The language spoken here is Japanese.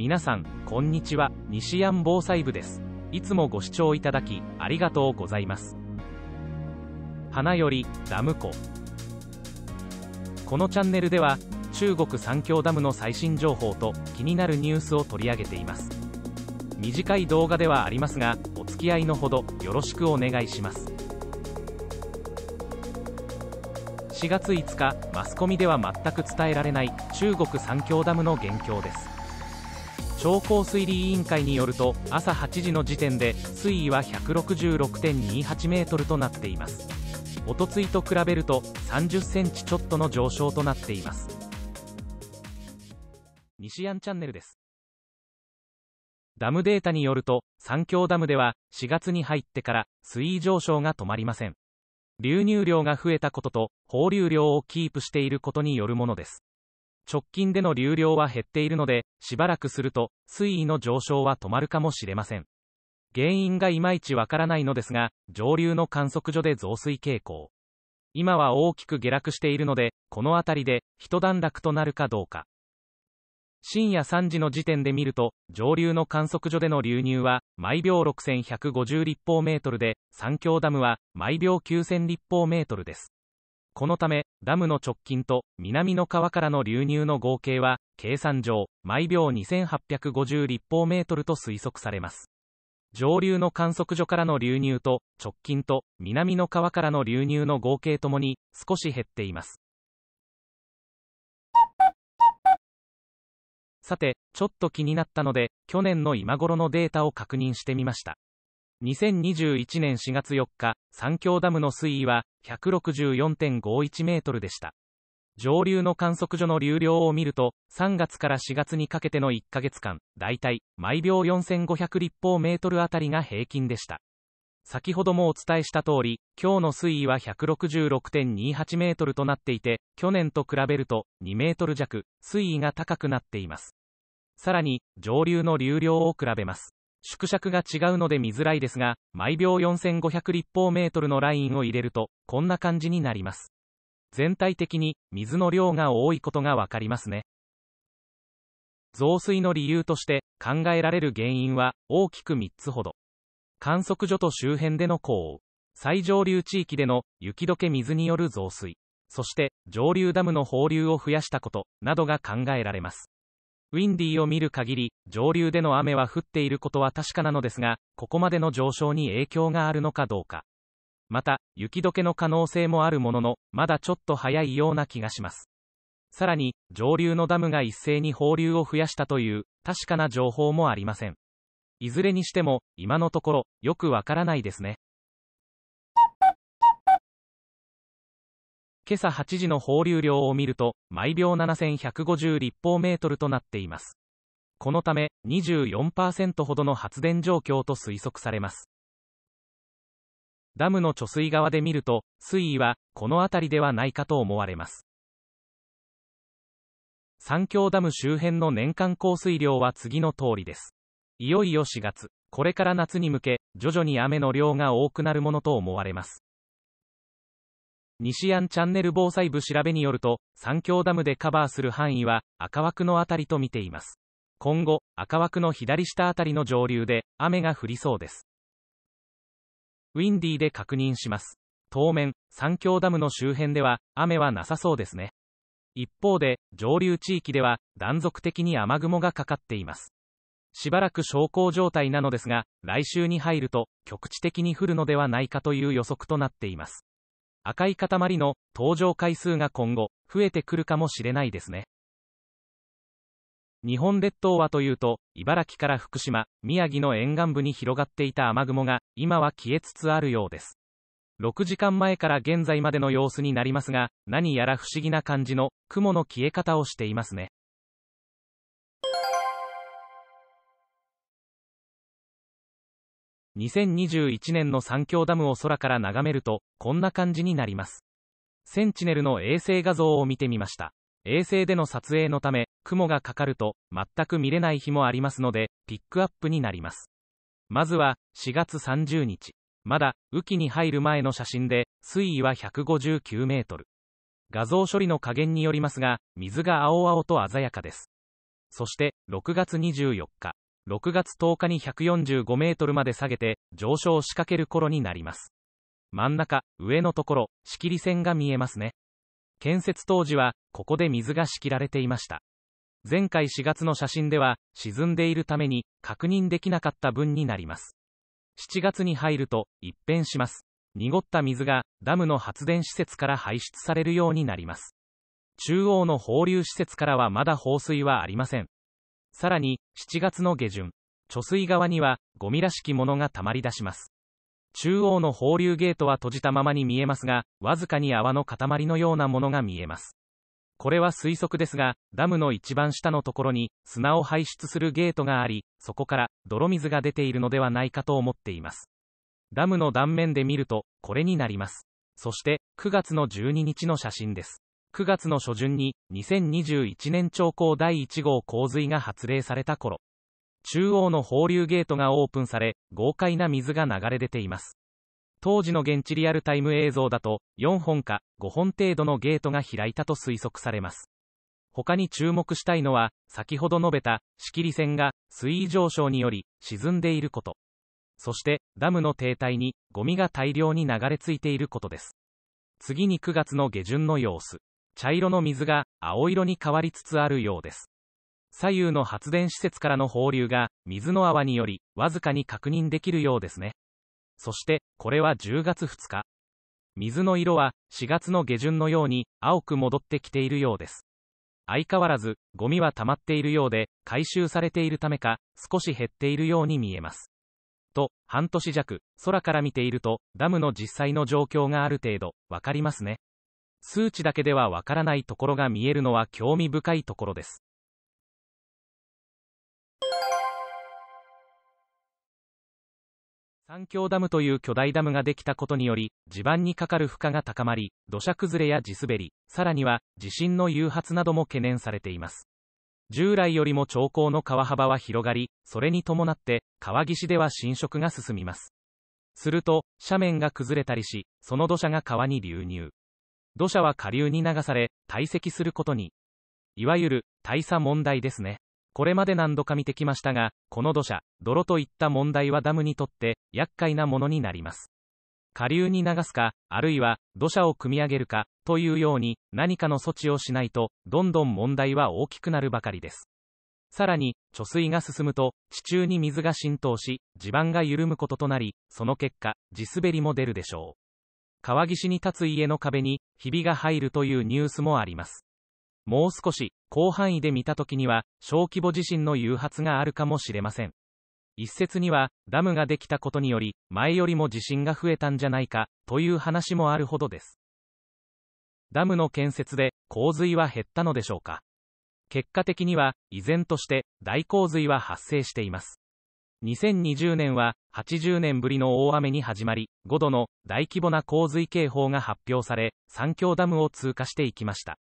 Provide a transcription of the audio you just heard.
皆さん、こんにちは、西安防災部です。いつもご視聴いただき、ありがとうございます。花より、ダム湖。このチャンネルでは、中国三峡ダムの最新情報と気になるニュースを取り上げています。短い動画ではありますが、お付き合いのほどよろしくお願いします。4月5日マスコミでは全く伝えられない中国三峡ダムの現況です商工推理委員会によると朝8時の時点で水位は166.28メートルとなっています一昨日と比べると30センチちょっとの上昇となっています西安チャンネルですダムデータによると三峡ダムでは4月に入ってから水位上昇が止まりません流入量が増えたことと放流量をキープしていることによるものです直近での流量は減っているので、しばらくすると、水位の上昇は止まるかもしれません。原因がいまいちわからないのですが、上流の観測所で増水傾向。今は大きく下落しているので、この辺りで、一段落となるかどうか。深夜3時の時点で見ると、上流の観測所での流入は、毎秒6150立方メートルで、三峡ダムは、毎秒9000立方メートルです。このため、ダムの直近と南の川からの流入の合計は、計算上、毎秒2850立方メートルと推測されます。上流の観測所からの流入と、直近と南の川からの流入の合計ともに、少し減っています。さて、ちょっと気になったので、去年の今頃のデータを確認してみました。2021年4月4日、三峡ダムの水位は164.51メートルでした。上流の観測所の流量を見ると、3月から4月にかけての1ヶ月間、だいたい毎秒4500立方メートルあたりが平均でした。先ほどもお伝えした通り、今日の水位は166.28メートルとなっていて、去年と比べると2メートル弱、水位が高くなっています。さらに、上流の流量を比べます。縮尺が違うので見づらいですが、毎秒4500立方メートルのラインを入れると、こんな感じになります。全体的に水の量が多いことがわかりますね。増水の理由として考えられる原因は大きく3つほど。観測所と周辺での降雨、最上流地域での雪解け水による増水、そして上流ダムの放流を増やしたことなどが考えられます。ウィンディーを見る限り、上流での雨は降っていることは確かなのですが、ここまでの上昇に影響があるのかどうか。また、雪解けの可能性もあるものの、まだちょっと早いような気がします。さらに、上流のダムが一斉に放流を増やしたという、確かな情報もありません。いずれにしても、今のところ、よくわからないですね。今朝8時の放流量を見ると、毎秒7150立方メートルとなっています。このため、24%ほどの発電状況と推測されます。ダムの貯水側で見ると、水位は、この辺りではないかと思われます。三峡ダム周辺の年間降水量は次の通りです。いよいよ4月、これから夏に向け、徐々に雨の量が多くなるものと思われます。西安チャンネル防災部調べによると、三峡ダムでカバーする範囲は赤枠の辺りと見ています。今後、赤枠の左下辺りの上流で雨が降りそうです。ウィンディーで確認します。当面、三峡ダムの周辺では雨はなさそうですね。一方で、上流地域では断続的に雨雲がかかっています。しばらく小康状態なのですが、来週に入ると局地的に降るのではないかという予測となっています。赤い塊の登場回数が今後増えてくるかもしれないですね日本列島はというと茨城から福島宮城の沿岸部に広がっていた雨雲が今は消えつつあるようです6時間前から現在までの様子になりますが何やら不思議な感じの雲の消え方をしていますね2021年の三峡ダムを空から眺めると、こんな感じになります。センチネルの衛星画像を見てみました。衛星での撮影のため、雲がかかると、全く見れない日もありますので、ピックアップになります。まずは、4月30日。まだ、雨季に入る前の写真で、水位は159メートル。画像処理の加減によりますが、水が青々と鮮やかです。そして、6月24日。6月10日に145メートルまで下げて、上昇を仕掛ける頃になります。真ん中、上のところ、仕切り線が見えますね。建設当時は、ここで水が仕切られていました。前回4月の写真では、沈んでいるために、確認できなかった分になります。7月に入ると、一変します。濁った水が、ダムの発電施設から排出されるようになります。中央の放流施設からはまだ放水はありません。さらに、7月の下旬、貯水側には、ゴミらしきものがたまり出します。中央の放流ゲートは閉じたままに見えますが、わずかに泡の塊のようなものが見えます。これは推測ですが、ダムの一番下のところに砂を排出するゲートがあり、そこから泥水が出ているのではないかと思っています。ダムの断面で見ると、これになります。そして、9月の12日の写真です。9月の初旬に2021年長江第1号洪水が発令された頃、中央の放流ゲートがオープンされ、豪快な水が流れ出ています。当時の現地リアルタイム映像だと、4本か5本程度のゲートが開いたと推測されます。他に注目したいのは、先ほど述べた、仕切り線が水位上昇により沈んでいること。そして、ダムの停滞にゴミが大量に流れ着いていることです。次に9月の下旬の様子。茶色の水が青色に変わりつつあるようです。左右の発電施設からの放流が水の泡によりわずかに確認できるようですね。そしてこれは10月2日。水の色は4月の下旬のように青く戻ってきているようです。相変わらずゴミは溜まっているようで回収されているためか少し減っているように見えます。と、半年弱、空から見ていると、ダムの実際の状況がある程度、わかりますね。数値だけではわからないところが見えるのは興味深いところです。三峡ダムという巨大ダムができたことにより、地盤にかかる負荷が高まり、土砂崩れや地滑り、さらには地震の誘発なども懸念されています。従来よりも長江の川幅は広がり、それに伴って川岸では浸食が進みます。すると、斜面が崩れたりし、その土砂が川に流入。土砂は下流に流され、堆積することに。いわゆる、大差問題ですね。これまで何度か見てきましたが、この土砂、泥といった問題はダムにとって、厄介なものになります。下流に流すか、あるいは、土砂を汲み上げるか、というように、何かの措置をしないと、どんどん問題は大きくなるばかりです。さらに、貯水が進むと、地中に水が浸透し、地盤が緩むこととなり、その結果、地滑りも出るでしょう。川岸に立つ家の壁に、ひびが入るというニュースもあります。もう少し、広範囲で見た時には、小規模地震の誘発があるかもしれません。一説には、ダムができたことにより、前よりも地震が増えたんじゃないか、という話もあるほどです。ダムの建設で、洪水は減ったのでしょうか。結果的には、依然として、大洪水は発生しています。2020年は80年ぶりの大雨に始まり、5度の大規模な洪水警報が発表され、三峡ダムを通過していきました。